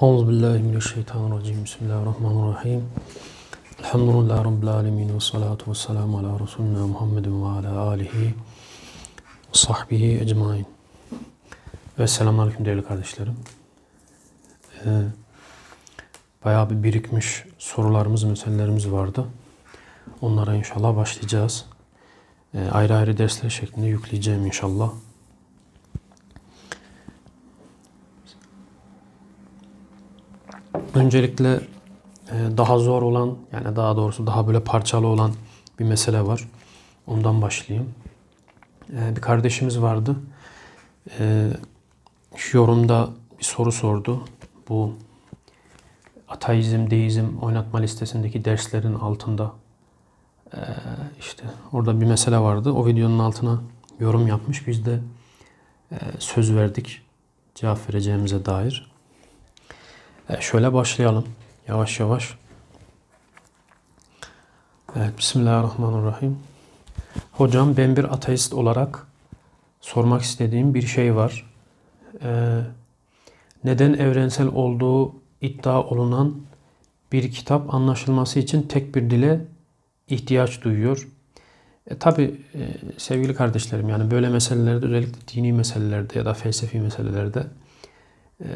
Euzu billahi mineşşeytanirracim. Bismillahirrahmanirrahim. Elhamdülillahi rabbil alamin ve salatu vesselamu ala resulina Muhammedin ve ala alihi ve sahbihi ecmaîn. Ve selamünaleyküm değerli kardeşlerim. Ee, bayağı bir birikmiş sorularımız, meselelerimiz vardı. Onlara inşallah başlayacağız. Ee, ayrı ayrı dersler şeklinde yükleyeceğim inşallah. Öncelikle e, daha zor olan yani daha doğrusu daha böyle parçalı olan bir mesele var. Ondan başlayayım. E, bir kardeşimiz vardı. E, şu yorumda bir soru sordu. Bu ateizm, deizm oynatma listesindeki derslerin altında işte orada bir mesele vardı. O videonun altına yorum yapmış. Biz de söz verdik cevap vereceğimize dair. E, şöyle başlayalım. Yavaş yavaş. Evet, Bismillahirrahmanirrahim. Hocam ben bir ateist olarak sormak istediğim bir şey var. Ee, neden evrensel olduğu iddia olunan bir kitap anlaşılması için tek bir dile ihtiyaç duyuyor? E, Tabi e, sevgili kardeşlerim yani böyle meselelerde özellikle dini meselelerde ya da felsefi meselelerde e,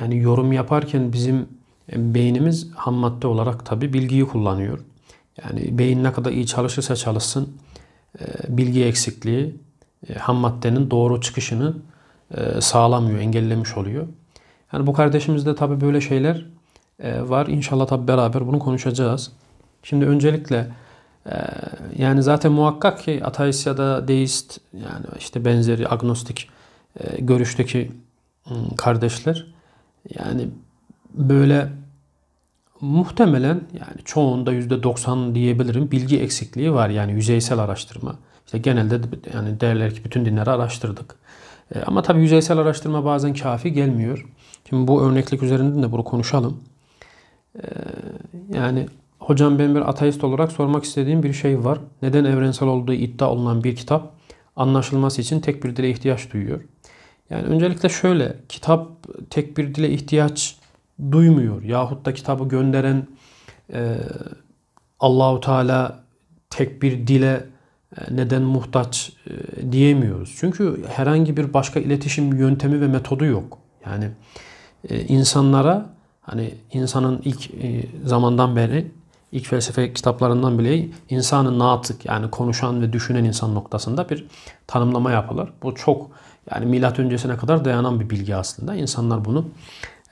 yani yorum yaparken bizim e, beynimiz ham madde olarak tabi bilgiyi kullanıyor. Yani beyin ne kadar iyi çalışırsa çalışsın e, bilgi eksikliği e, ham maddenin doğru çıkışını sağlamıyor, engellemiş oluyor. Yani bu kardeşimizde tabi böyle şeyler var. İnşallah tabi beraber bunu konuşacağız. Şimdi öncelikle yani zaten muhakkak ki ateist ya da deist yani işte benzeri agnostik görüşteki ıı, kardeşler yani böyle muhtemelen yani çoğunda %90 diyebilirim bilgi eksikliği var yani yüzeysel araştırma. İşte genelde yani derler ki bütün dinleri araştırdık. E, ama tabii yüzeysel araştırma bazen kafi gelmiyor. Şimdi bu örneklik üzerinden de bunu konuşalım. E, yani hocam ben bir ateist olarak sormak istediğim bir şey var. Neden evrensel olduğu iddia olunan bir kitap anlaşılması için tek bir dile ihtiyaç duyuyor? Yani öncelikle şöyle kitap tek bir dile ihtiyaç duymuyor. Yahut da kitabı gönderen e, Allahu Teala tek bir dile e, neden muhtaç e, diyemiyoruz. Çünkü herhangi bir başka iletişim yöntemi ve metodu yok. Yani e, insanlara hani insanın ilk e, zamandan beri ilk felsefe kitaplarından bile insanı natık yani konuşan ve düşünen insan noktasında bir tanımlama yapılır. Bu çok yani milat öncesine kadar dayanan bir bilgi aslında. İnsanlar bunu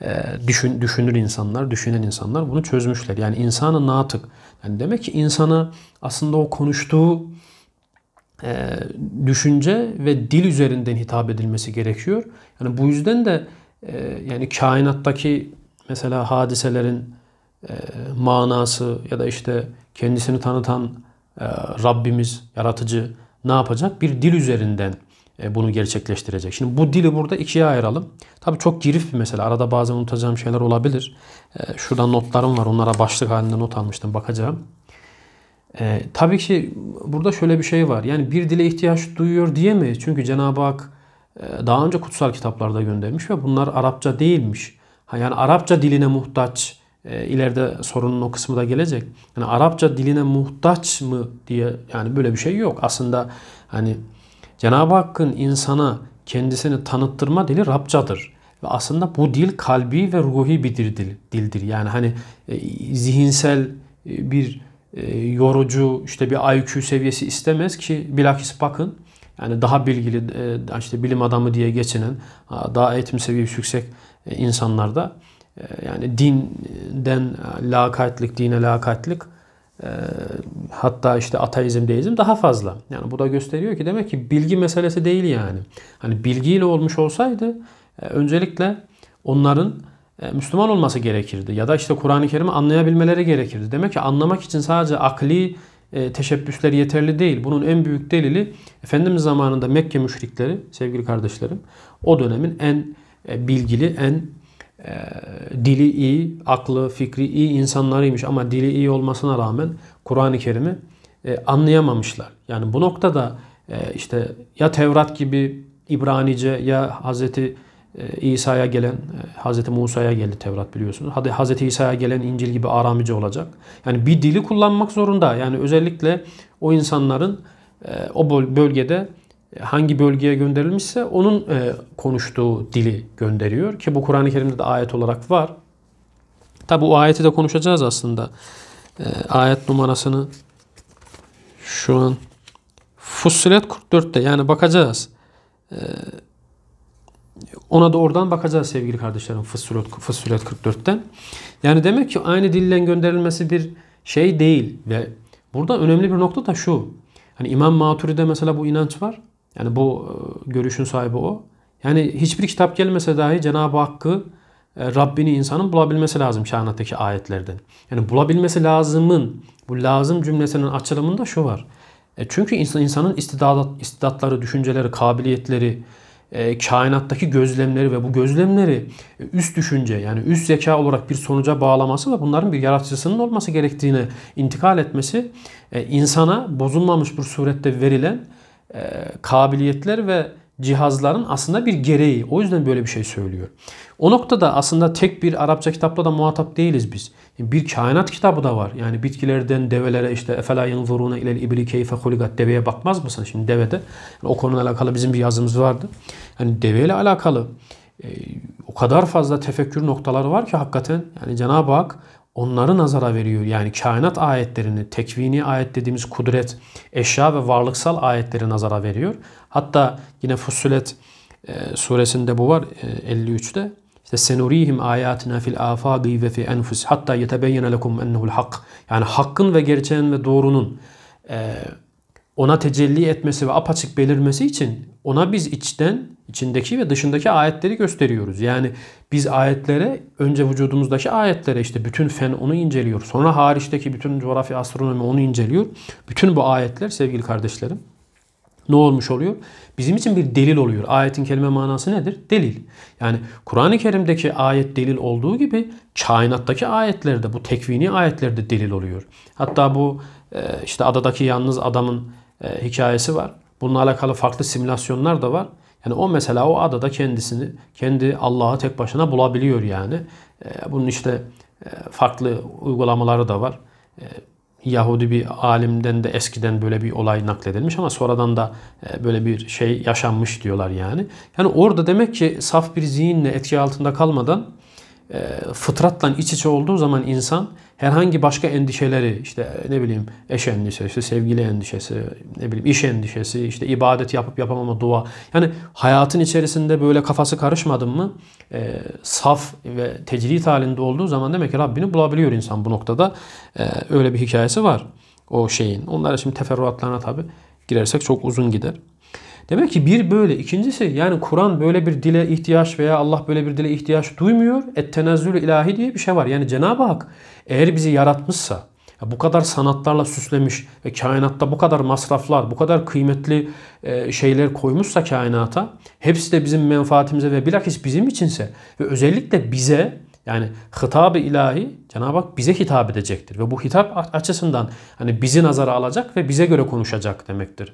e, düşün, düşünür insanlar, düşünen insanlar bunu çözmüşler. Yani insanı natık. Yani demek ki insanı aslında o konuştuğu e, düşünce ve dil üzerinden hitap edilmesi gerekiyor. Yani bu yüzden de e, yani kainattaki mesela hadiselerin manası ya da işte kendisini tanıtan Rabbimiz, yaratıcı ne yapacak? Bir dil üzerinden e, bunu gerçekleştirecek. Şimdi bu dili burada ikiye ayıralım. Tabii çok girif bir mesele. Arada bazen unutacağım şeyler olabilir. E, Şurada notlarım var. Onlara başlık halinde not almıştım. Bakacağım. E, tabii ki burada şöyle bir şey var. Yani bir dile ihtiyaç duyuyor diyemeyiz. Çünkü Cenab-ı Hak daha önce kutsal kitaplarda göndermiş ve bunlar Arapça değilmiş. yani Arapça diline muhtaç e, ileride sorunun o kısmı da gelecek. Yani Arapça diline muhtaç mı diye yani böyle bir şey yok. Aslında hani Cenab-ı Hakk'ın insana kendisini tanıttırma dili Rabçadır. Ve aslında bu dil kalbi ve ruhi bir dil, dildir. Yani hani e, zihinsel e, bir e, yorucu işte bir IQ seviyesi istemez ki bilakis bakın yani daha bilgili e, işte bilim adamı diye geçinen daha eğitim seviyesi yüksek e, insanlarda e, yani dinden lakaytlık, dine lakaytlık ee, hatta işte ateizm, deizm daha fazla. Yani bu da gösteriyor ki demek ki bilgi meselesi değil yani. Hani bilgiyle olmuş olsaydı e, öncelikle onların e, Müslüman olması gerekirdi. Ya da işte Kur'an-ı Kerim'i anlayabilmeleri gerekirdi. Demek ki anlamak için sadece akli e, teşebbüsler yeterli değil. Bunun en büyük delili Efendimiz zamanında Mekke müşrikleri, sevgili kardeşlerim, o dönemin en bilgili, en ee, dili iyi, aklı, fikri iyi insanlarıymış ama dili iyi olmasına rağmen Kur'an-ı Kerim'i e, anlayamamışlar. Yani bu noktada e, işte ya Tevrat gibi İbranice ya Hazreti e, İsa'ya gelen, e, Hazreti Musa'ya geldi Tevrat biliyorsunuz. Hadi Hazreti İsa'ya gelen İncil gibi Aramice olacak. Yani bir dili kullanmak zorunda. Yani özellikle o insanların o bölgede e, hangi bölgeye gönderilmişse onun e, konuştuğu dili gönderiyor ki bu Kur'an-ı Kerim'de de ayet olarak var. Tabi o ayeti de konuşacağız aslında. E, ayet numarasını şu an Fussilet 44'te yani bakacağız. ona da oradan bakacağız sevgili kardeşlerim Fussilet, Fussilet 44'ten. Yani demek ki aynı dilden gönderilmesi bir şey değil ve burada önemli bir nokta da şu. Hani İmam Maturi'de mesela bu inanç var. Yani bu e, görüşün sahibi o. Yani hiçbir kitap gelmese dahi Cenab-ı Hakk'ı e, Rabbini insanın bulabilmesi lazım kainattaki ayetlerden. Yani bulabilmesi lazımın, bu lazım cümlesinin açılımında şu var. E çünkü insan, insanın istidat, istidatları, düşünceleri, kabiliyetleri, e, kainattaki gözlemleri ve bu gözlemleri e, üst düşünce yani üst zeka olarak bir sonuca bağlaması ve bunların bir yaratıcısının olması gerektiğine intikal etmesi e, insana bozulmamış bir surette verilen e, kabiliyetler ve cihazların aslında bir gereği. O yüzden böyle bir şey söylüyor. O noktada aslında tek bir Arapça kitapla da muhatap değiliz biz. Bir kainat kitabı da var. Yani bitkilerden develere işte efela yanzuruna ilel ibli keyfe huligat deveye bakmaz mısın? Şimdi devede yani o konuyla alakalı bizim bir yazımız vardı. Yani deveyle alakalı e, o kadar fazla tefekkür noktaları var ki hakikaten yani Cenab-ı Hak onları nazara veriyor. Yani kainat ayetlerini, tekvini ayet dediğimiz kudret, eşya ve varlıksal ayetleri nazara veriyor. Hatta yine Fussilet e, suresinde bu var e, 53'te. İşte senurihim ayatina fil afaqi ve fi enfus hatta yetebeyyene lekum ennehu'l hak. Yani hakkın ve gerçeğin ve doğrunun e, ona tecelli etmesi ve apaçık belirmesi için ona biz içten, içindeki ve dışındaki ayetleri gösteriyoruz. Yani biz ayetlere, önce vücudumuzdaki ayetlere işte bütün fen onu inceliyor. Sonra hariçteki bütün coğrafya, astronomi onu inceliyor. Bütün bu ayetler sevgili kardeşlerim ne olmuş oluyor? Bizim için bir delil oluyor. Ayetin kelime manası nedir? Delil. Yani Kur'an-ı Kerim'deki ayet delil olduğu gibi kainattaki ayetlerde, bu tekvini ayetlerde delil oluyor. Hatta bu e, işte adadaki yalnız adamın e, hikayesi var. Bununla alakalı farklı simülasyonlar da var. Yani o mesela o adada kendisini, kendi Allah'ı tek başına bulabiliyor yani. E, bunun işte e, farklı uygulamaları da var. E, Yahudi bir alimden de eskiden böyle bir olay nakledilmiş ama sonradan da e, böyle bir şey yaşanmış diyorlar yani. Yani orada demek ki saf bir zihinle etki altında kalmadan e, fıtratla iç içe olduğu zaman insan herhangi başka endişeleri işte e, ne bileyim eş endişesi, sevgili endişesi, ne bileyim iş endişesi, işte ibadet yapıp yapamama dua. Yani hayatın içerisinde böyle kafası karışmadı mı e, saf ve tecrit halinde olduğu zaman demek ki Rabbini bulabiliyor insan bu noktada. E, öyle bir hikayesi var o şeyin. Onlara şimdi teferruatlarına tabi girersek çok uzun gider. Demek ki bir böyle. ikincisi yani Kur'an böyle bir dile ihtiyaç veya Allah böyle bir dile ihtiyaç duymuyor. Et ilahi diye bir şey var. Yani Cenab-ı Hak eğer bizi yaratmışsa bu kadar sanatlarla süslemiş ve kainatta bu kadar masraflar, bu kadar kıymetli e, şeyler koymuşsa kainata hepsi de bizim menfaatimize ve bilakis bizim içinse ve özellikle bize yani hitab-ı ilahi Cenab-ı Hak bize hitap edecektir. Ve bu hitap açısından hani bizi nazara alacak ve bize göre konuşacak demektir.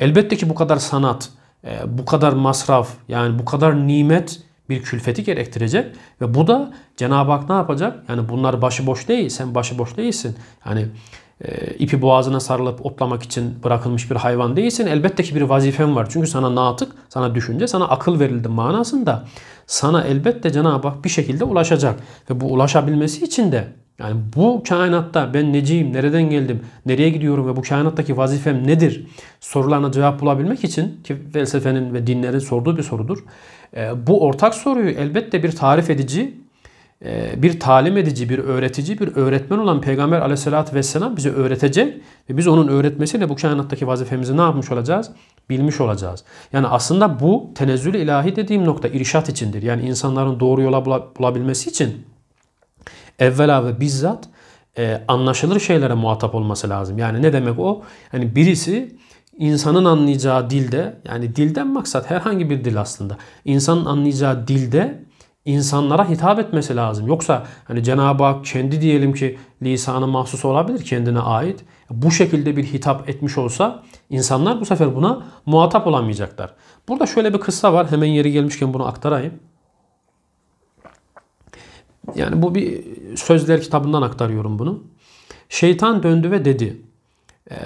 Elbette ki bu kadar sanat, e, bu kadar masraf yani bu kadar nimet bir külfeti gerektirecek ve bu da Cenab-ı Hak ne yapacak? Yani bunlar başıboş değil, sen başıboş değilsin. Yani ee, ipi boğazına sarılıp otlamak için bırakılmış bir hayvan değilsin. Elbette ki bir vazifen var. Çünkü sana natık, sana düşünce, sana akıl verildi manasında sana elbette Cenab-ı Hak bir şekilde ulaşacak. Ve bu ulaşabilmesi için de yani bu kainatta ben neciyim, nereden geldim, nereye gidiyorum ve bu kainattaki vazifem nedir sorularına cevap bulabilmek için ki felsefenin ve dinlerin sorduğu bir sorudur. Ee, bu ortak soruyu elbette bir tarif edici ee, bir talim edici, bir öğretici, bir öğretmen olan Peygamber aleyhissalatü vesselam bize öğretecek ve biz onun öğretmesiyle bu kainattaki vazifemizi ne yapmış olacağız? Bilmiş olacağız. Yani aslında bu tenezzül ilahi dediğim nokta irşat içindir. Yani insanların doğru yola bulabilmesi için evvela ve bizzat e, anlaşılır şeylere muhatap olması lazım. Yani ne demek o? Yani birisi insanın anlayacağı dilde, yani dilden maksat herhangi bir dil aslında. İnsanın anlayacağı dilde insanlara hitap etmesi lazım. Yoksa hani Cenab-ı Hak kendi diyelim ki lisanı mahsus olabilir kendine ait. Bu şekilde bir hitap etmiş olsa insanlar bu sefer buna muhatap olamayacaklar. Burada şöyle bir kıssa var. Hemen yeri gelmişken bunu aktarayım. Yani bu bir sözler kitabından aktarıyorum bunu. Şeytan döndü ve dedi.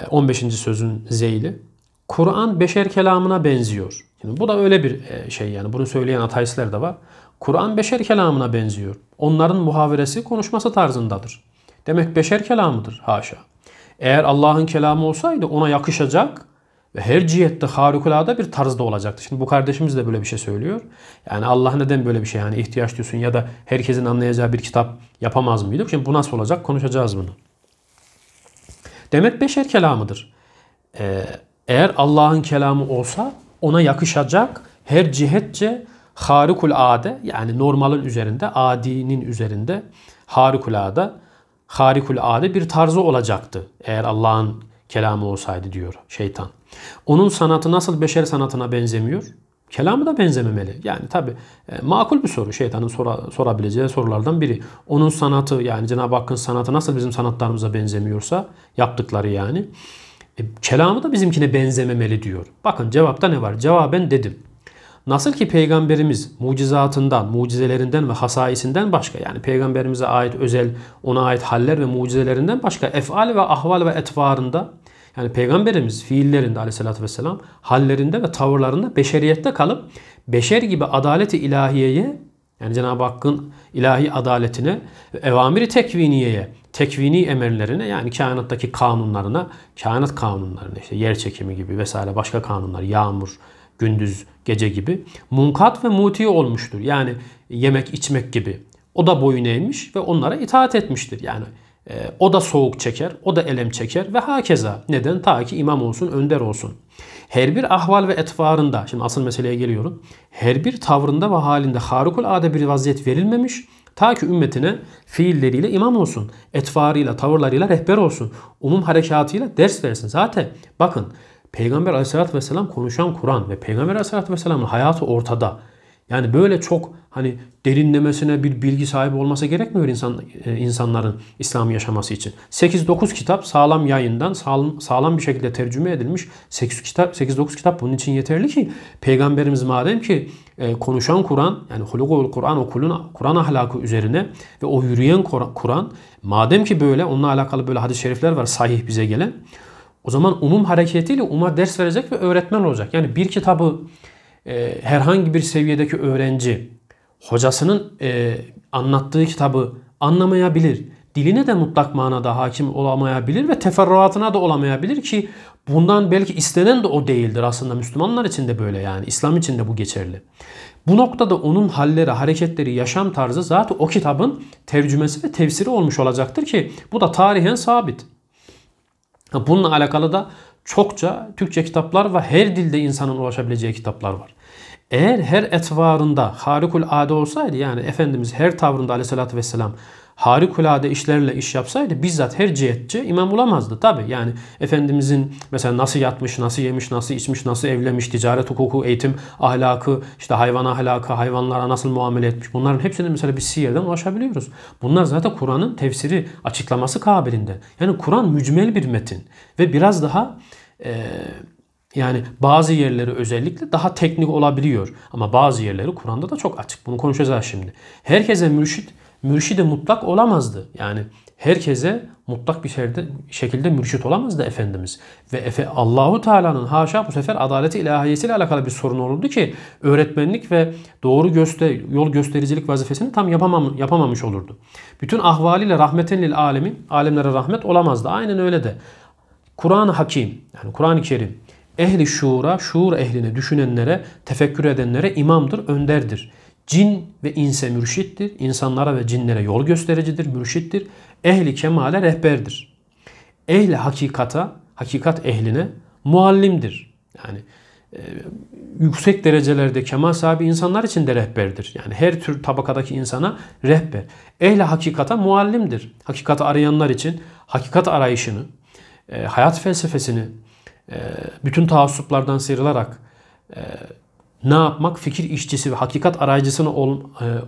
15. E, sözün zeyli. Kur'an beşer kelamına benziyor. Şimdi bu da öyle bir e, şey yani. Bunu söyleyen ateistler de var. Kur'an beşer kelamına benziyor. Onların muhaveresi konuşması tarzındadır. Demek beşer kelamıdır haşa. Eğer Allah'ın kelamı olsaydı ona yakışacak ve her cihette harikulade bir tarzda olacaktı. Şimdi bu kardeşimiz de böyle bir şey söylüyor. Yani Allah neden böyle bir şey yani ihtiyaç diyorsun ya da herkesin anlayacağı bir kitap yapamaz mıydı? Şimdi bu nasıl olacak konuşacağız bunu. Demek beşer kelamıdır. Ee, eğer Allah'ın kelamı olsa ona yakışacak her cihetçe harikulade yani normalin üzerinde, adinin üzerinde harikulade, harikulade bir tarzı olacaktı eğer Allah'ın kelamı olsaydı diyor şeytan. Onun sanatı nasıl beşer sanatına benzemiyor? Kelamı da benzememeli. Yani tabi e, makul bir soru. Şeytanın sora, sorabileceği sorulardan biri. Onun sanatı yani Cenab-ı Hakk'ın sanatı nasıl bizim sanatlarımıza benzemiyorsa yaptıkları yani. E, kelamı da bizimkine benzememeli diyor. Bakın cevapta ne var? Cevaben dedim. Nasıl ki peygamberimiz mucizatından, mucizelerinden ve hasaisinden başka yani peygamberimize ait özel, ona ait haller ve mucizelerinden başka efal ve ahval ve etvarında yani peygamberimiz fiillerinde aleyhissalatü vesselam hallerinde ve tavırlarında beşeriyette kalıp beşer gibi adaleti ilahiyeye yani Cenab-ı Hakk'ın ilahi adaletine, evamiri tekviniyeye, tekvini emirlerine yani kainattaki kanunlarına, kainat kanunlarına işte yer çekimi gibi vesaire başka kanunlar, yağmur, gündüz gece gibi. Munkat ve muti olmuştur. Yani yemek içmek gibi. O da boyun eğmiş ve onlara itaat etmiştir. Yani e, o da soğuk çeker, o da elem çeker ve hakeza. Neden? Ta ki imam olsun, önder olsun. Her bir ahval ve etvarında, şimdi asıl meseleye geliyorum. Her bir tavrında ve halinde harikulade bir vaziyet verilmemiş. Ta ki ümmetine fiilleriyle imam olsun, etvarıyla, tavırlarıyla rehber olsun, umum harekatıyla ders versin. Zaten bakın Peygamber aleyhissalatü vesselam konuşan Kur'an ve Peygamber aleyhissalatü vesselamın hayatı ortada. Yani böyle çok hani derinlemesine bir bilgi sahibi olması gerekmiyor insan, e, insanların İslam'ı yaşaması için. 8-9 kitap sağlam yayından sağlam, sağlam bir şekilde tercüme edilmiş. 8 kitap 8-9 kitap bunun için yeterli ki peygamberimiz madem ki e, konuşan Kur'an yani hulukul Kur'an okulun Kur'an ahlakı üzerine ve o yürüyen Kur'an madem ki böyle onunla alakalı böyle hadis-i şerifler var sahih bize gelen. O zaman umum hareketiyle uma ders verecek ve öğretmen olacak. Yani bir kitabı e, herhangi bir seviyedeki öğrenci hocasının e, anlattığı kitabı anlamayabilir. Diline de mutlak manada hakim olamayabilir ve teferruatına da olamayabilir ki bundan belki istenen de o değildir aslında Müslümanlar için de böyle yani İslam için de bu geçerli. Bu noktada onun halleri, hareketleri, yaşam tarzı zaten o kitabın tercümesi ve tefsiri olmuş olacaktır ki bu da tarihen sabit. Bununla alakalı da çokça Türkçe kitaplar ve her dilde insanın ulaşabileceği kitaplar var. Eğer her etvarında harikul ade olsaydı yani Efendimiz her tavrında aleyhissalatü vesselam harikulade işlerle iş yapsaydı bizzat her cihetçi imam bulamazdı tabi. Yani Efendimizin mesela nasıl yatmış, nasıl yemiş, nasıl içmiş, nasıl evlenmiş, ticaret hukuku, eğitim ahlakı, işte hayvan ahlakı, hayvanlara nasıl muamele etmiş bunların hepsini mesela biz siyerden ulaşabiliyoruz. Bunlar zaten Kur'an'ın tefsiri, açıklaması kabilinde. Yani Kur'an mücmel bir metin ve biraz daha e, yani bazı yerleri özellikle daha teknik olabiliyor. Ama bazı yerleri Kur'an'da da çok açık. Bunu konuşacağız şimdi. Herkese mürşit mürşide mutlak olamazdı. Yani herkese mutlak bir şekilde mürşit olamazdı Efendimiz. Ve Efe, Allahu Teala'nın haşa bu sefer adaleti ilahiyesiyle alakalı bir sorun olurdu ki öğretmenlik ve doğru göster yol göstericilik vazifesini tam yapamam yapamamış olurdu. Bütün ahvaliyle rahmeten lil alemin, alemlere rahmet olamazdı. Aynen öyle de. Kur'an-ı Hakim, yani Kur'an-ı Kerim ehli şuura, şuur ehline, düşünenlere, tefekkür edenlere imamdır, önderdir. Cin ve inse mürşittir. İnsanlara ve cinlere yol göstericidir, mürşittir. Ehli kemale rehberdir. Ehli hakikata, hakikat ehline muallimdir. Yani e, yüksek derecelerde kemal sahibi insanlar için de rehberdir. Yani her tür tabakadaki insana rehber. Ehli hakikata muallimdir. Hakikati arayanlar için hakikat arayışını, e, hayat felsefesini, e, bütün taassuplardan sıyrılarak e, ne yapmak? Fikir işçisi ve hakikat arayıcısını ol, e,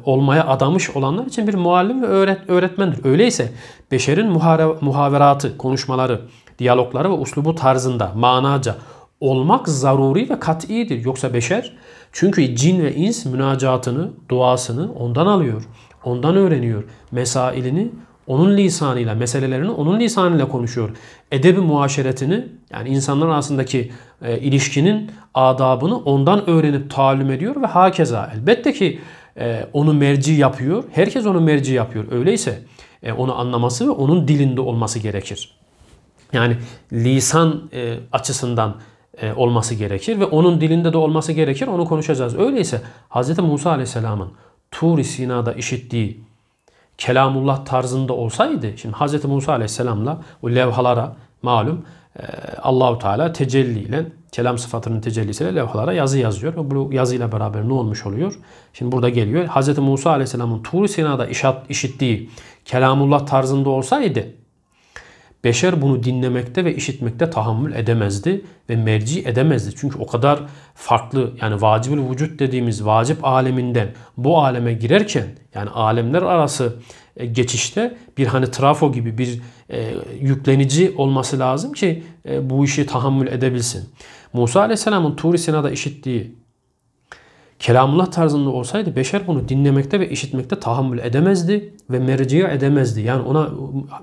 olmaya adamış olanlar için bir muallim ve öğret, öğretmendir. Öyleyse beşerin muhare, muhaveratı, konuşmaları, diyalogları ve uslubu tarzında manaca olmak zaruri ve kat'idir. Yoksa beşer çünkü cin ve ins münacatını, duasını ondan alıyor. Ondan öğreniyor. Mesailini onun lisanıyla, meselelerini onun lisanıyla konuşuyor. Edebi muaşeretini yani insanların arasındaki e, ilişkinin adabını ondan öğrenip talim ediyor ve hakeza. Elbette ki e, onu merci yapıyor. Herkes onu merci yapıyor. Öyleyse e, onu anlaması ve onun dilinde olması gerekir. Yani lisan e, açısından e, olması gerekir ve onun dilinde de olması gerekir. Onu konuşacağız. Öyleyse Hz. Musa Aleyhisselam'ın Tur-i Sina'da işittiği kelamullah tarzında olsaydı şimdi Hz. Musa Aleyhisselam'la o levhalara malum ee, Allahu Teala tecelli ile kelam sıfatının tecellisiyle levhalara yazı yazıyor. Ve bu yazıyla beraber ne olmuş oluyor? Şimdi burada geliyor. Hz. Musa Aleyhisselam'ın Tur-i Sina'da işittiği kelamullah tarzında olsaydı Beşer bunu dinlemekte ve işitmekte tahammül edemezdi ve merci edemezdi. Çünkü o kadar farklı yani vacibül vücut dediğimiz vacip aleminden bu aleme girerken yani alemler arası e, geçişte bir hani trafo gibi bir e, yüklenici olması lazım ki e, bu işi tahammül edebilsin. Musa Aleyhisselam'ın Turi Sina'da işittiği Kelamullah tarzında olsaydı beşer bunu dinlemekte ve işitmekte tahammül edemezdi ve merciye edemezdi. Yani ona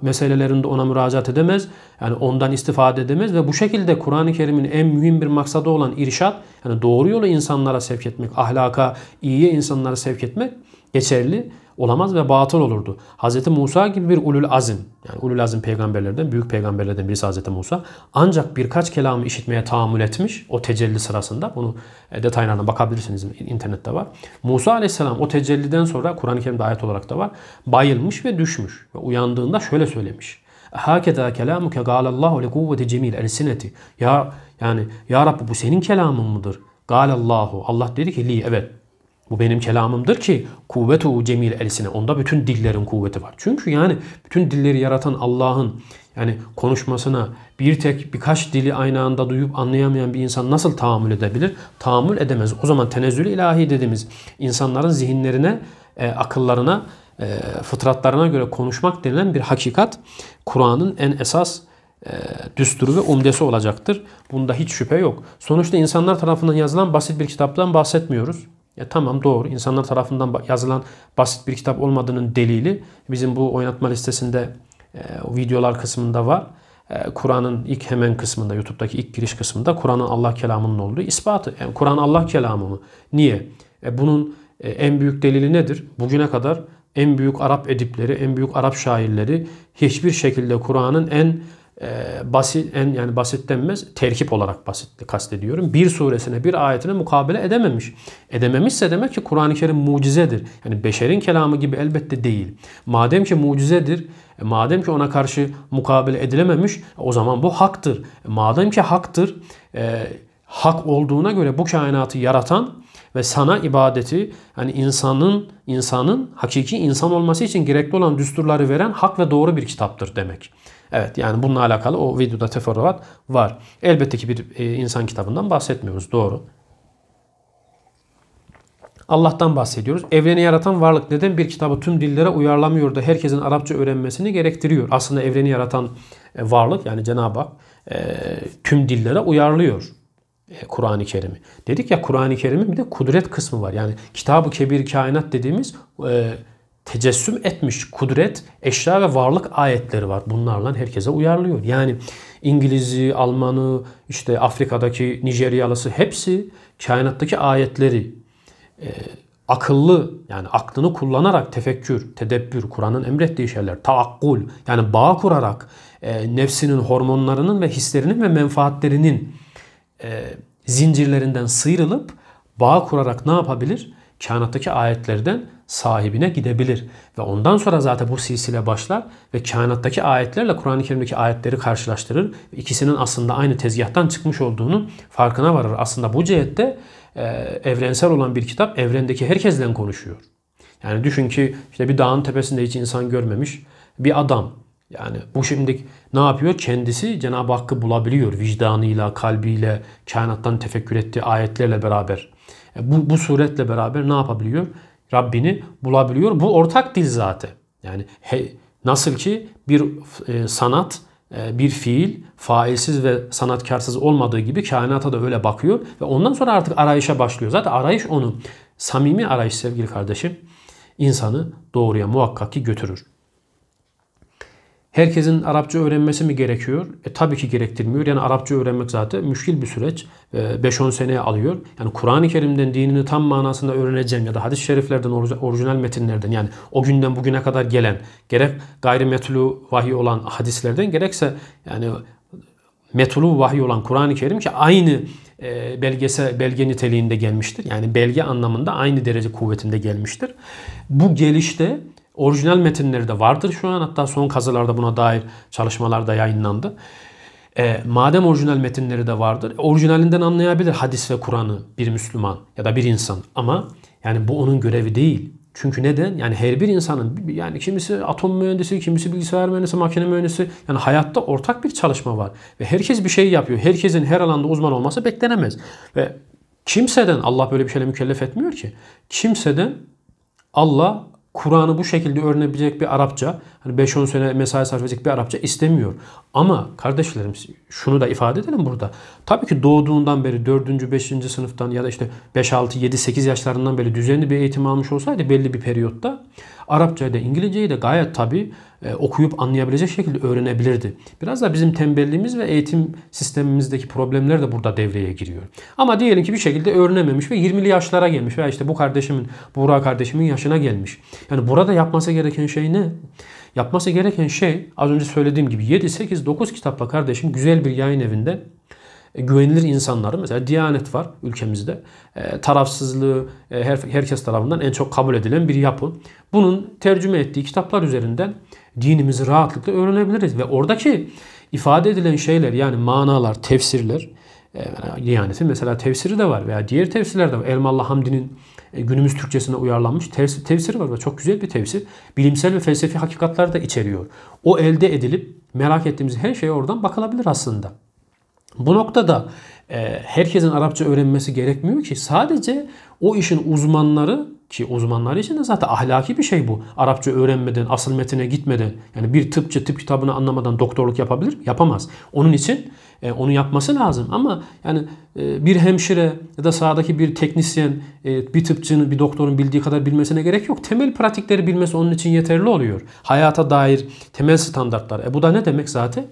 meselelerinde ona müracaat edemez. Yani ondan istifade edemez ve bu şekilde Kur'an-ı Kerim'in en mühim bir maksadı olan irşat, yani doğru yolu insanlara sevk etmek, ahlaka, iyiye insanlara sevk etmek geçerli olamaz ve batıl olurdu. Hz. Musa gibi bir ulul azim, yani ulul azim peygamberlerden, büyük peygamberlerden birisi Hz. Musa ancak birkaç kelamı işitmeye tahammül etmiş o tecelli sırasında. Bunu e, detaylarına bakabilirsiniz internette var. Musa aleyhisselam o tecelliden sonra Kur'an-ı Kerim'de ayet olarak da var. Bayılmış ve düşmüş ve uyandığında şöyle söylemiş. Hakeda kelamuke galallahu li kuvveti cemil elsineti. Ya yani ya Rabbi bu senin kelamın mıdır? Galallahu. Allah dedi ki li evet bu benim kelamımdır ki kuvvetu cemil elisine. Onda bütün dillerin kuvveti var. Çünkü yani bütün dilleri yaratan Allah'ın yani konuşmasına bir tek birkaç dili aynı anda duyup anlayamayan bir insan nasıl tahammül edebilir? Tahammül edemez. O zaman tenezzül ilahi dediğimiz insanların zihinlerine, e, akıllarına, e, fıtratlarına göre konuşmak denilen bir hakikat Kur'an'ın en esas e, düsturu ve umdesi olacaktır. Bunda hiç şüphe yok. Sonuçta insanlar tarafından yazılan basit bir kitaptan bahsetmiyoruz. Ya tamam doğru. İnsanlar tarafından yazılan basit bir kitap olmadığının delili bizim bu oynatma listesinde e, videolar kısmında var. E, Kur'an'ın ilk hemen kısmında, YouTube'daki ilk giriş kısmında Kur'an'ın Allah kelamının olduğu ispatı. Yani Kur'an Allah kelamı mı? Niye? E, bunun e, en büyük delili nedir? Bugüne kadar en büyük Arap edipleri, en büyük Arap şairleri hiçbir şekilde Kur'an'ın en ee, basit en yani basit denmez terkip olarak basitli kastediyorum. Bir suresine bir ayetine mukabele edememiş. Edememişse demek ki Kur'an-ı Kerim mucizedir. Yani beşerin kelamı gibi elbette değil. Madem ki mucizedir, e, madem ki ona karşı mukabele edilememiş o zaman bu haktır. E, madem ki haktır, e, hak olduğuna göre bu kainatı yaratan ve sana ibadeti yani insanın insanın hakiki insan olması için gerekli olan düsturları veren hak ve doğru bir kitaptır demek. Evet yani bununla alakalı o videoda teferruat var. Elbette ki bir e, insan kitabından bahsetmiyoruz. Doğru. Allah'tan bahsediyoruz. Evreni yaratan varlık neden bir kitabı tüm dillere uyarlamıyor da herkesin Arapça öğrenmesini gerektiriyor? Aslında evreni yaratan e, varlık yani Cenab-ı Hak e, tüm dillere uyarlıyor. Kur'an-ı Kerim'i. Dedik ya Kur'an-ı Kerim'in bir de kudret kısmı var. Yani Kitab-ı Kebir Kainat dediğimiz tecessüm etmiş kudret, eşya ve varlık ayetleri var. Bunlarla herkese uyarlıyor. Yani İngiliz'i, Alman'ı, işte Afrika'daki Nijeryalısı hepsi kainattaki ayetleri e, akıllı yani aklını kullanarak tefekkür, tedebbür, Kur'an'ın emrettiği şeyler, taakkul yani bağ kurarak e, nefsinin, hormonlarının ve hislerinin ve menfaatlerinin e, zincirlerinden sıyrılıp bağ kurarak ne yapabilir? kainattaki ayetlerden sahibine gidebilir. Ve ondan sonra zaten bu silsile başlar ve kainattaki ayetlerle Kur'an-ı Kerim'deki ayetleri karşılaştırır. İkisinin aslında aynı tezgahtan çıkmış olduğunu farkına varır. Aslında bu cihette e, evrensel olan bir kitap evrendeki herkesle konuşuyor. Yani düşün ki işte bir dağın tepesinde hiç insan görmemiş bir adam. Yani bu şimdi ne yapıyor? Kendisi Cenab-ı Hakk'ı bulabiliyor vicdanıyla, kalbiyle, kainattan tefekkür ettiği ayetlerle beraber bu, bu suretle beraber ne yapabiliyor? Rabbini bulabiliyor. Bu ortak dil zaten. Yani he, nasıl ki bir e, sanat, e, bir fiil failsiz ve sanatkarsız olmadığı gibi kainata da öyle bakıyor. Ve ondan sonra artık arayışa başlıyor. Zaten arayış onu, samimi arayış sevgili kardeşim, insanı doğruya muhakkak ki götürür. Herkesin Arapça öğrenmesi mi gerekiyor? E, tabii ki gerektirmiyor. Yani Arapça öğrenmek zaten müşkil bir süreç. E, 5-10 seneye alıyor. Yani Kur'an-ı Kerim'den dinini tam manasında öğreneceğim ya da hadis-i şeriflerden, orijinal metinlerden yani o günden bugüne kadar gelen gerek gayrimetlu vahiy olan hadislerden gerekse yani metulu vahiy olan Kur'an-ı Kerim ki aynı e, belgese, belge niteliğinde gelmiştir. Yani belge anlamında aynı derece kuvvetinde gelmiştir. Bu gelişte Orijinal metinleri de vardır şu an. Hatta son kazılarda buna dair çalışmalar da yayınlandı. E, madem orijinal metinleri de vardır, orijinalinden anlayabilir hadis ve Kur'an'ı bir Müslüman ya da bir insan. Ama yani bu onun görevi değil. Çünkü neden? Yani her bir insanın yani kimisi atom mühendisi, kimisi bilgisayar mühendisi, makine mühendisi yani hayatta ortak bir çalışma var ve herkes bir şey yapıyor. Herkesin her alanda uzman olması beklenemez. Ve kimseden Allah böyle bir şeyle mükellef etmiyor ki. Kimseden Allah Kur'an'ı bu şekilde öğrenebilecek bir Arapça, hani 5-10 sene mesai sarf edecek bir Arapça istemiyor. Ama kardeşlerim şunu da ifade edelim burada. Tabii ki doğduğundan beri 4. 5. sınıftan ya da işte 5, 6, 7, 8 yaşlarından beri düzenli bir eğitim almış olsaydı belli bir periyotta Arapçayı da İngilizceyi de gayet tabi e, okuyup anlayabilecek şekilde öğrenebilirdi. Biraz da bizim tembelliğimiz ve eğitim sistemimizdeki problemler de burada devreye giriyor. Ama diyelim ki bir şekilde öğrenememiş ve 20'li yaşlara gelmiş veya işte bu kardeşimin, Buğra kardeşimin yaşına gelmiş. Yani burada yapması gereken şey ne? Yapması gereken şey az önce söylediğim gibi 7, 8, 9 kitapla kardeşim güzel bir yayın evinde e, güvenilir insanları mesela Diyanet var ülkemizde. E, tarafsızlığı e, her, herkes tarafından en çok kabul edilen bir yapı. Bunun tercüme ettiği kitaplar üzerinden dinimizi rahatlıkla öğrenebiliriz ve oradaki ifade edilen şeyler yani manalar, tefsirler e, Diyanet'in mesela tefsiri de var veya diğer tefsirler de var. Elmalı Hamdi'nin e, günümüz Türkçesine uyarlanmış tefsir, tefsiri var ve çok güzel bir tefsir. Bilimsel ve felsefi hakikatler de içeriyor. O elde edilip merak ettiğimiz her şeye oradan bakılabilir aslında. Bu noktada e, herkesin Arapça öğrenmesi gerekmiyor ki. Sadece o işin uzmanları ki uzmanlar için de zaten ahlaki bir şey bu. Arapça öğrenmeden, asıl metine gitmeden yani bir tıpçı tıp kitabını anlamadan doktorluk yapabilir Yapamaz. Onun için e, onu yapması lazım ama yani e, bir hemşire ya da sahadaki bir teknisyen e, bir tıpçının, bir doktorun bildiği kadar bilmesine gerek yok. Temel pratikleri bilmesi onun için yeterli oluyor. Hayata dair temel standartlar. E bu da ne demek zaten?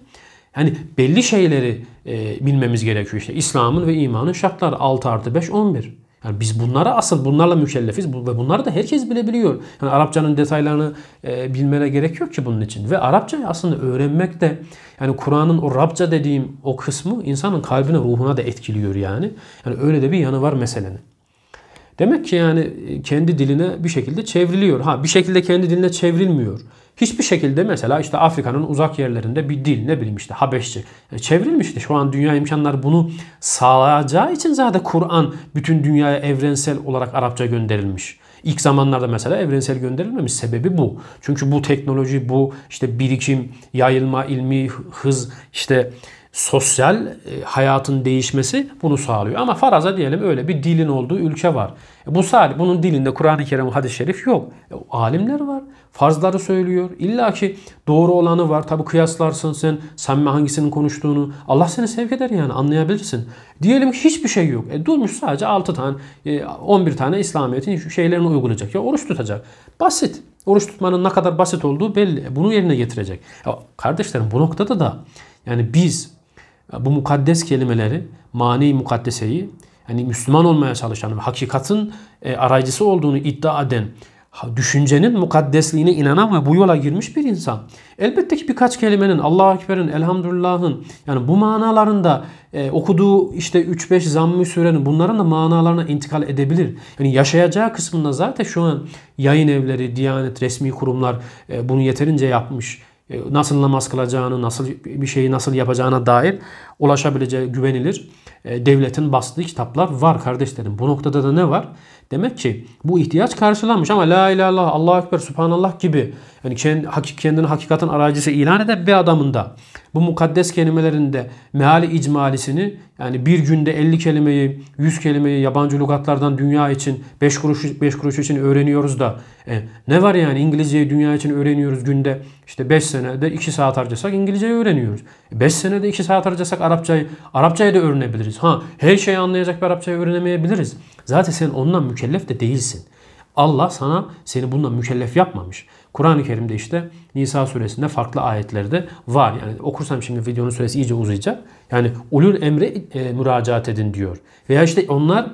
Yani belli şeyleri e, bilmemiz gerekiyor. İşte İslam'ın ve imanın şartları 6 artı 5 11. Yani biz bunlara asıl bunlarla mükellefiz ve bunları da herkes bilebiliyor. Yani Arapçanın detaylarını e, bilmene gerek yok ki bunun için. Ve Arapçayı aslında öğrenmek de yani Kur'an'ın o Rabça dediğim o kısmı insanın kalbine ruhuna da etkiliyor yani. Yani öyle de bir yanı var meselenin. Demek ki yani e, kendi diline bir şekilde çevriliyor. Ha bir şekilde kendi diline çevrilmiyor. Hiçbir şekilde mesela işte Afrika'nın uzak yerlerinde bir dil ne bileyim işte Habeşçe e, çevrilmişti. Şu an dünya imkanları bunu sağlayacağı için zaten Kur'an bütün dünyaya evrensel olarak Arapça gönderilmiş. İlk zamanlarda mesela evrensel gönderilmemiş sebebi bu. Çünkü bu teknoloji, bu işte birikim, yayılma, ilmi hız, işte sosyal e, hayatın değişmesi bunu sağlıyor. Ama faraza diyelim öyle bir dilin olduğu ülke var. E, bu sadece bunun dilinde Kur'an-ı Kerim, hadis-i şerif yok. E, alimler var. Farzları söylüyor. İlla ki doğru olanı var. Tabi kıyaslarsın sen samimi hangisinin konuştuğunu. Allah seni sevk eder yani anlayabilirsin. Diyelim ki hiçbir şey yok. E, durmuş sadece 6 tane, 11 tane İslamiyet'in şeylerini uygulayacak. Ya oruç tutacak. Basit. Oruç tutmanın ne kadar basit olduğu belli. Bunu yerine getirecek. Ya, kardeşlerim bu noktada da yani biz bu mukaddes kelimeleri, mani mukaddeseyi yani Müslüman olmaya çalışan ve hakikatin e, arayıcısı olduğunu iddia eden düşüncenin mukaddesliğine inanan ve bu yola girmiş bir insan. Elbette ki birkaç kelimenin Allahu Ekber'in, Elhamdülillah'ın yani bu manalarında e, okuduğu işte 3-5 zamm sürenin bunların da manalarına intikal edebilir. Yani yaşayacağı kısmında zaten şu an yayın evleri, diyanet, resmi kurumlar e, bunu yeterince yapmış. E, nasıl namaz kılacağını, nasıl bir şeyi nasıl yapacağına dair ulaşabileceği güvenilir e, devletin bastığı kitaplar var kardeşlerim. Bu noktada da ne var? Demek ki bu ihtiyaç karşılanmış ama la ilahe illallah, Allah ekber, subhanallah gibi yani kendini hakikatin aracısı ilan eden bir adamın da bu mukaddes kelimelerinde meali icmalisini yani bir günde 50 kelimeyi, 100 kelimeyi yabancı lügatlardan dünya için 5 kuruş 5 kuruş için öğreniyoruz da e, ne var yani İngilizceyi dünya için öğreniyoruz günde işte 5 senede 2 saat harcasak İngilizceyi öğreniyoruz. 5 e, senede 2 saat harcasak Arapçayı Arapçayı da öğrenebiliriz. Ha her şeyi anlayacak bir Arapçayı öğrenemeyebiliriz. Zaten sen ondan mükellef de değilsin. Allah sana seni bununla mükellef yapmamış. Kur'an-ı Kerim'de işte Nisa suresinde farklı ayetlerde var. Yani okursam şimdi videonun süresi iyice uzayacak. Yani ulul emre e, müracaat edin diyor. Veya işte onlar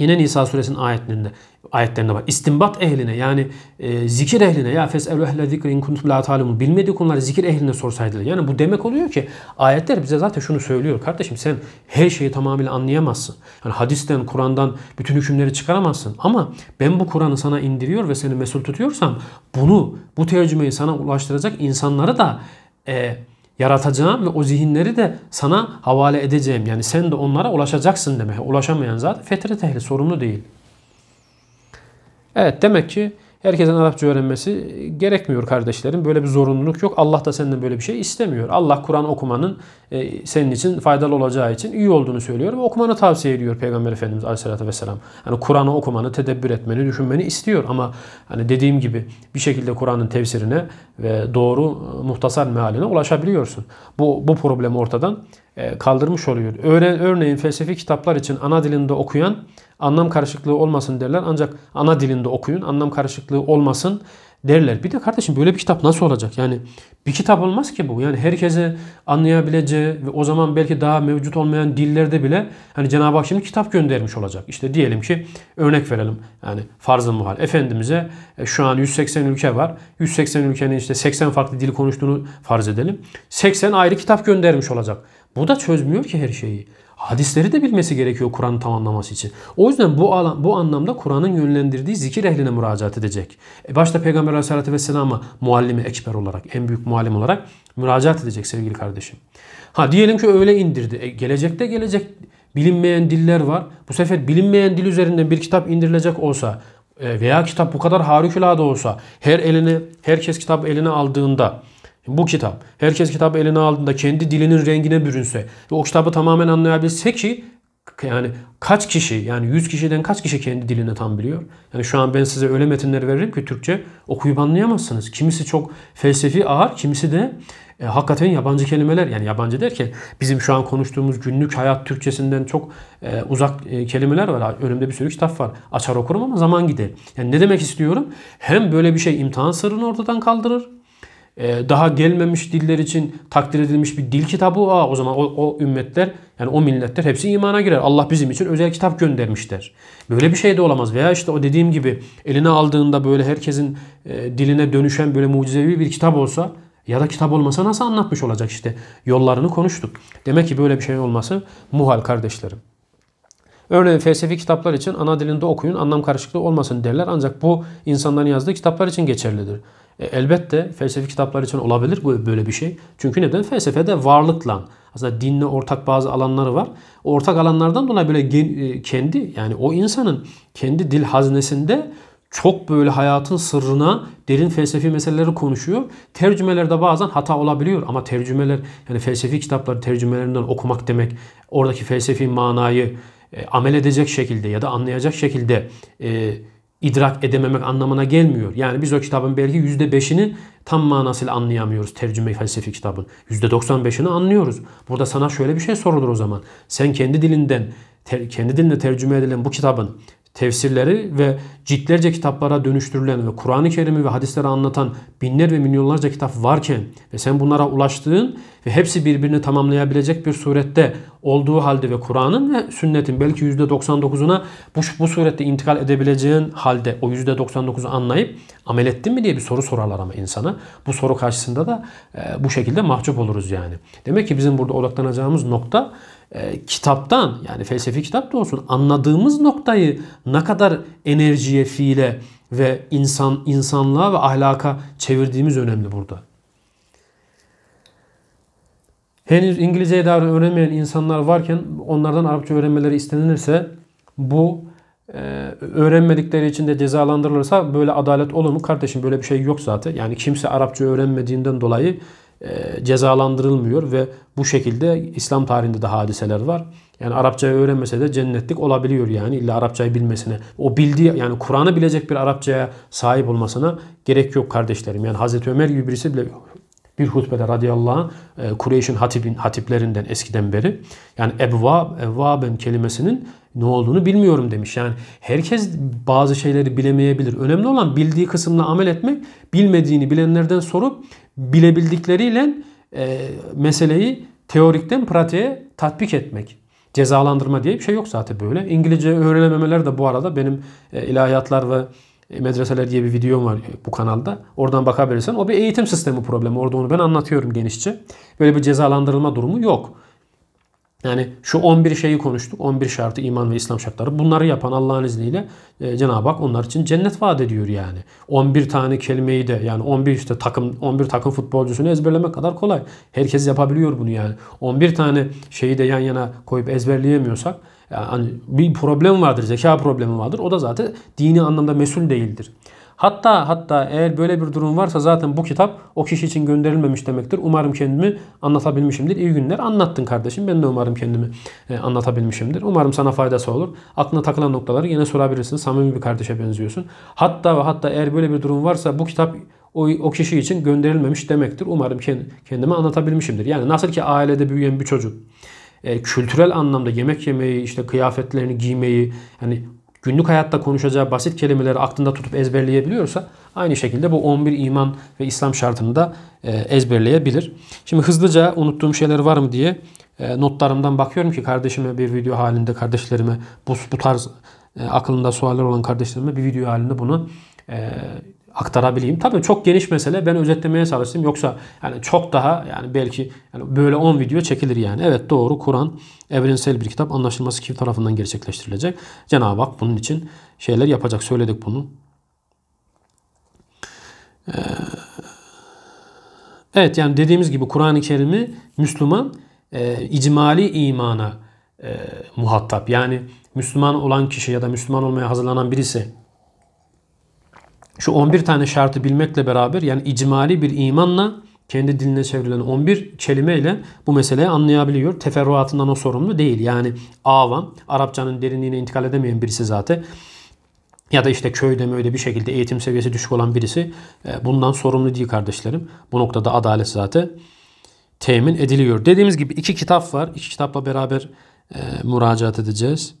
Yine Nisa suresinin ayetlerinde ayetlerinde var. İstinbat ehline yani e, zikir ehline ya fes feselu ehle in kuntum la talimun bilmediği konuları zikir ehline sorsaydılar. Yani bu demek oluyor ki ayetler bize zaten şunu söylüyor. Kardeşim sen her şeyi tamamıyla anlayamazsın. Yani hadisten, Kur'an'dan bütün hükümleri çıkaramazsın. Ama ben bu Kur'an'ı sana indiriyor ve seni mesul tutuyorsam bunu bu tercümeyi sana ulaştıracak insanları da e, yaratacağım ve o zihinleri de sana havale edeceğim. Yani sen de onlara ulaşacaksın demek. Ulaşamayan zaten fetret ehli sorumlu değil. Evet demek ki Herkesin Arapça öğrenmesi e, gerekmiyor kardeşlerim. Böyle bir zorunluluk yok. Allah da senden böyle bir şey istemiyor. Allah Kur'an okumanın e, senin için faydalı olacağı için iyi olduğunu söylüyor ve okumanı tavsiye ediyor Peygamber Efendimiz Aleyhisselatü Vesselam. Yani Kur'an'ı okumanı, tedebbür etmeni, düşünmeni istiyor ama hani dediğim gibi bir şekilde Kur'an'ın tefsirine ve doğru e, muhtasar mealine ulaşabiliyorsun. Bu, bu problem ortadan e, kaldırmış oluyor. Örneğin felsefi kitaplar için ana dilinde okuyan anlam karışıklığı olmasın derler. Ancak ana dilinde okuyun anlam karışıklığı olmasın derler. Bir de kardeşim böyle bir kitap nasıl olacak? Yani bir kitap olmaz ki bu. Yani herkese anlayabileceği ve o zaman belki daha mevcut olmayan dillerde bile hani Cenab-ı Hak şimdi kitap göndermiş olacak. İşte diyelim ki örnek verelim. Yani farzı muhal. Efendimiz'e e, şu an 180 ülke var. 180 ülkenin işte 80 farklı dil konuştuğunu farz edelim. 80 ayrı kitap göndermiş olacak. Bu da çözmüyor ki her şeyi. Hadisleri de bilmesi gerekiyor Kur'an'ı tamamlaması için. O yüzden bu alan, bu anlamda Kur'an'ın yönlendirdiği zikir ehline müracaat edecek. E, başta Peygamber Aleyhisselatü Vesselam'a muallimi ekber olarak, en büyük muallim olarak müracaat edecek sevgili kardeşim. Ha diyelim ki öyle indirdi. E, gelecekte gelecek bilinmeyen diller var. Bu sefer bilinmeyen dil üzerinden bir kitap indirilecek olsa e, veya kitap bu kadar harikulade olsa her eline herkes kitap eline aldığında bu kitap. Herkes kitabı eline aldığında kendi dilinin rengine bürünse ve o kitabı tamamen anlayabilse ki yani kaç kişi yani 100 kişiden kaç kişi kendi dilini tam biliyor? Yani şu an ben size öyle metinleri veririm ki Türkçe okuyup anlayamazsınız. Kimisi çok felsefi ağır, kimisi de e, hakikaten yabancı kelimeler yani yabancı derken bizim şu an konuştuğumuz günlük hayat Türkçesinden çok e, uzak e, kelimeler var. Önümde bir sürü kitap var. Açar okurum ama zaman gider. Yani ne demek istiyorum? Hem böyle bir şey imtihan sırrını ortadan kaldırır ee, daha gelmemiş diller için takdir edilmiş bir dil kitabı Aa, o zaman o, o ümmetler yani o milletler hepsi imana girer. Allah bizim için özel kitap göndermişler. Böyle bir şey de olamaz. Veya işte o dediğim gibi eline aldığında böyle herkesin e, diline dönüşen böyle mucizevi bir kitap olsa ya da kitap olmasa nasıl anlatmış olacak işte. Yollarını konuştuk. Demek ki böyle bir şey olması muhal kardeşlerim. Örneğin felsefi kitaplar için ana dilinde okuyun anlam karışıklığı olmasın derler. Ancak bu insanların yazdığı kitaplar için geçerlidir. E, elbette felsefi kitaplar için olabilir bu böyle bir şey. Çünkü neden? Felsefede varlıkla aslında dinle ortak bazı alanları var. Ortak alanlardan dolayı böyle e, kendi yani o insanın kendi dil haznesinde çok böyle hayatın sırrına derin felsefi meseleleri konuşuyor. Tercümelerde bazen hata olabiliyor ama tercümeler yani felsefi kitapları tercümelerinden okumak demek oradaki felsefi manayı e, amel edecek şekilde ya da anlayacak şekilde e, idrak edememek anlamına gelmiyor. Yani biz o kitabın belki %5'ini tam manasıyla anlayamıyoruz tercüme felsefi kitabın. %95'ini anlıyoruz. Burada sana şöyle bir şey sorulur o zaman. Sen kendi dilinden kendi diline tercüme edilen bu kitabın tefsirleri ve ciltlerce kitaplara dönüştürülen ve Kur'an-ı Kerim'i ve hadisleri anlatan binler ve milyonlarca kitap varken ve sen bunlara ulaştığın ve hepsi birbirini tamamlayabilecek bir surette olduğu halde ve Kur'an'ın ve sünnetin belki %99'una bu, bu surette intikal edebileceğin halde o %99'u anlayıp amel ettin mi diye bir soru sorarlar ama insana. Bu soru karşısında da e, bu şekilde mahcup oluruz yani. Demek ki bizim burada odaklanacağımız nokta e, kitaptan yani felsefi kitap da olsun anladığımız noktayı ne kadar enerjiye, fiile ve insan insanlığa ve ahlaka çevirdiğimiz önemli burada. Henüz İngilizceye dair öğrenmeyen insanlar varken onlardan Arapça öğrenmeleri istenilirse bu e, öğrenmedikleri için de cezalandırılırsa böyle adalet olur mu? Kardeşim böyle bir şey yok zaten. Yani kimse Arapça öğrenmediğinden dolayı e, cezalandırılmıyor ve bu şekilde İslam tarihinde de hadiseler var. Yani Arapçayı öğrenmese de cennetlik olabiliyor yani illa Arapçayı bilmesine. O bildiği yani Kur'an'ı bilecek bir Arapçaya sahip olmasına gerek yok kardeşlerim. Yani Hazreti Ömer gibi birisi bile bir hutbede radıyallahu anh e, Kureyş'in hatibin, hatiplerinden eskiden beri yani evva evvaben kelimesinin ne olduğunu bilmiyorum demiş. Yani herkes bazı şeyleri bilemeyebilir. Önemli olan bildiği kısımla amel etmek, bilmediğini bilenlerden sorup bilebildikleriyle e, meseleyi teorikten pratiğe tatbik etmek. Cezalandırma diye bir şey yok zaten böyle. İngilizce öğrenememeler de bu arada benim e, ilahiyatlar ve e, medreseler diye bir videom var e, bu kanalda. Oradan bakabilirsen. O bir eğitim sistemi problemi. Orada onu ben anlatıyorum genişçe. Böyle bir cezalandırılma durumu yok. Yani şu 11 şeyi konuştuk. 11 şartı iman ve İslam şartları. Bunları yapan Allah'ın izniyle e, Cenab-ı Hak onlar için cennet vaat ediyor yani. 11 tane kelimeyi de yani 11 işte takım 11 takım futbolcusunu ezberlemek kadar kolay. Herkes yapabiliyor bunu yani. 11 tane şeyi de yan yana koyup ezberleyemiyorsak yani e, bir problem vardır, zeka problemi vardır. O da zaten dini anlamda mesul değildir. Hatta hatta eğer böyle bir durum varsa zaten bu kitap o kişi için gönderilmemiş demektir. Umarım kendimi anlatabilmişimdir. İyi günler anlattın kardeşim. Ben de umarım kendimi e, anlatabilmişimdir. Umarım sana faydası olur. Aklına takılan noktaları yine sorabilirsin. Samimi bir kardeşe benziyorsun. Hatta ve hatta eğer böyle bir durum varsa bu kitap o, o kişi için gönderilmemiş demektir. Umarım kendime anlatabilmişimdir. Yani nasıl ki ailede büyüyen bir çocuk e, kültürel anlamda yemek yemeyi, işte kıyafetlerini giymeyi, yani günlük hayatta konuşacağı basit kelimeleri aklında tutup ezberleyebiliyorsa aynı şekilde bu 11 iman ve İslam şartını da e, ezberleyebilir. Şimdi hızlıca unuttuğum şeyler var mı diye e, notlarımdan bakıyorum ki kardeşime bir video halinde kardeşlerime bu, bu tarz e, aklında sorular olan kardeşlerime bir video halinde bunu aktarabileyim. Tabii çok geniş mesele. Ben özetlemeye çalıştım. Yoksa yani çok daha yani belki yani böyle 10 video çekilir yani. Evet doğru Kur'an evrensel bir kitap. Anlaşılması kim tarafından gerçekleştirilecek? Cenab-ı Hak bunun için şeyler yapacak. Söyledik bunu. Ee, evet yani dediğimiz gibi Kur'an-ı Kerim'i Müslüman e, icmali imana e, muhatap. Yani Müslüman olan kişi ya da Müslüman olmaya hazırlanan birisi şu 11 tane şartı bilmekle beraber yani icmali bir imanla kendi diline çevrilen 11 kelimeyle bu meseleyi anlayabiliyor. Teferruatından o sorumlu değil. Yani avam, Arapçanın derinliğine intikal edemeyen birisi zaten ya da işte köyde mi öyle bir şekilde eğitim seviyesi düşük olan birisi e, bundan sorumlu değil kardeşlerim. Bu noktada adalet zaten temin ediliyor. Dediğimiz gibi iki kitap var. İki kitapla beraber e, müracaat edeceğiz.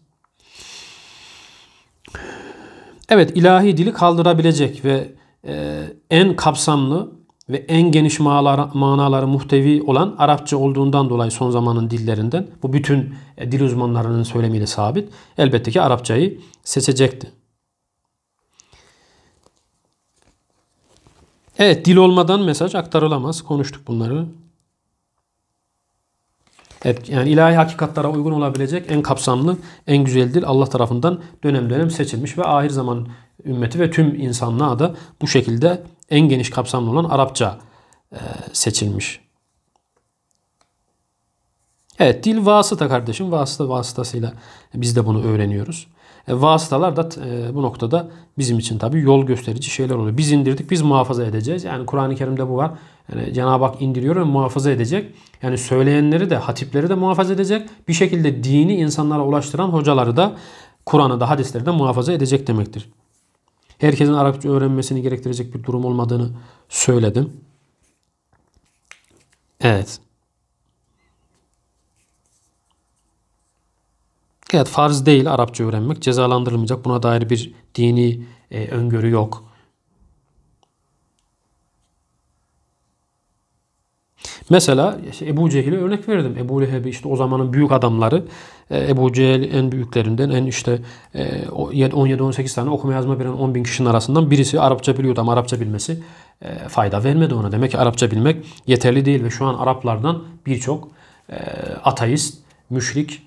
Evet ilahi dili kaldırabilecek ve e, en kapsamlı ve en geniş manaları, manaları muhtevi olan Arapça olduğundan dolayı son zamanın dillerinden bu bütün e, dil uzmanlarının söylemiyle sabit elbette ki Arapçayı seçecekti. Evet dil olmadan mesaj aktarılamaz. Konuştuk bunları. Evet, yani ilahi hakikatlara uygun olabilecek en kapsamlı, en güzeldir Allah tarafından dönem dönem seçilmiş ve ahir zaman ümmeti ve tüm insanlığa da bu şekilde en geniş kapsamlı olan Arapça e, seçilmiş. Evet dil vasıta kardeşim. Vasıta vasıtasıyla biz de bunu öğreniyoruz. E, vasıtalar da e, bu noktada bizim için tabi yol gösterici şeyler oluyor. Biz indirdik biz muhafaza edeceğiz. Yani Kur'an-ı Kerim'de bu var. Yani Cenab-ı Hak indiriyor ve muhafaza edecek. Yani söyleyenleri de, hatipleri de muhafaza edecek. Bir şekilde dini insanlara ulaştıran hocaları da Kur'an'ı da hadisleri de muhafaza edecek demektir. Herkesin Arapça öğrenmesini gerektirecek bir durum olmadığını söyledim. Evet. Evet farz değil Arapça öğrenmek. Cezalandırılmayacak. Buna dair bir dini e, öngörü yok. Mesela işte Ebu Cehil'e örnek verdim. Ebu Leheb'i işte o zamanın büyük adamları. E, Ebu Cehil en büyüklerinden en işte 17-18 e, tane okuma yazma bilen 10 bin kişinin arasından birisi Arapça biliyordu ama Arapça bilmesi e, fayda vermedi ona. Demek ki Arapça bilmek yeterli değil ve şu an Araplardan birçok ateist, müşrik,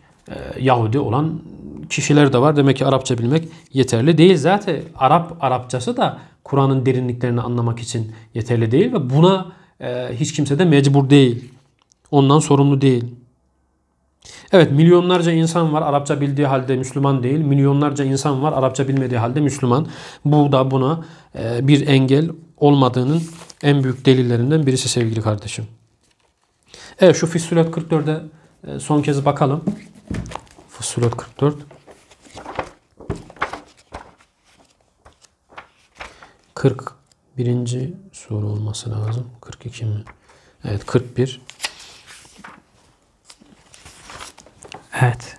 Yahudi olan kişiler de var. Demek ki Arapça bilmek yeterli değil. Zaten Arap Arapçası da Kur'an'ın derinliklerini anlamak için yeterli değil ve buna ee, hiç kimse de mecbur değil. Ondan sorumlu değil. Evet milyonlarca insan var Arapça bildiği halde Müslüman değil. Milyonlarca insan var Arapça bilmediği halde Müslüman. Bu da buna e, bir engel olmadığının en büyük delillerinden birisi sevgili kardeşim. Evet şu Fissülat 44'e e, son kez bakalım. Fissülat 44. 40 Birinci soru olması lazım. 42 mi? Evet 41. Evet.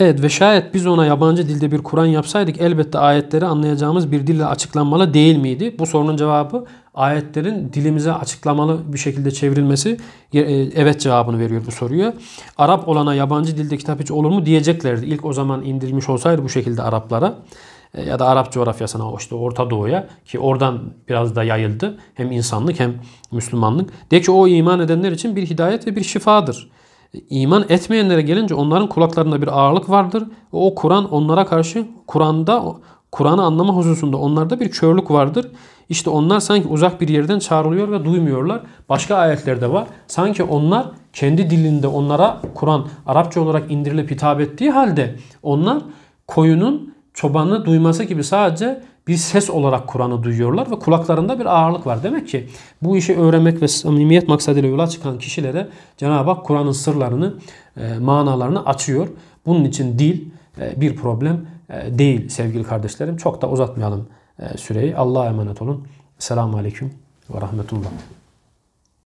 Evet ve şayet biz ona yabancı dilde bir Kur'an yapsaydık elbette ayetleri anlayacağımız bir dille açıklanmalı değil miydi? Bu sorunun cevabı ayetlerin dilimize açıklamalı bir şekilde çevrilmesi e, evet cevabını veriyor bu soruya. Arap olana yabancı dilde kitap hiç olur mu diyeceklerdi. İlk o zaman indirilmiş olsaydı bu şekilde Araplara e, ya da Arap coğrafyasına işte Orta Doğu'ya ki oradan biraz da yayıldı. Hem insanlık hem Müslümanlık. De ki o iman edenler için bir hidayet ve bir şifadır. İman etmeyenlere gelince onların kulaklarında bir ağırlık vardır. O Kur'an onlara karşı Kur'an'da Kur'an'ı anlama hususunda onlarda bir körlük vardır. İşte onlar sanki uzak bir yerden çağrılıyor ve duymuyorlar. Başka ayetlerde var. Sanki onlar kendi dilinde onlara Kur'an Arapça olarak indirilip hitap ettiği halde onlar koyunun çobanı duyması gibi sadece bir ses olarak Kur'an'ı duyuyorlar ve kulaklarında bir ağırlık var. Demek ki bu işi öğrenmek ve samimiyet maksadıyla yola çıkan kişilere Cenab-ı Hak Kur'an'ın sırlarını, e, manalarını açıyor. Bunun için dil e, bir problem e, değil sevgili kardeşlerim. Çok da uzatmayalım süreyi. Allah'a emanet olun. Selamun Aleyküm ve Rahmetullah.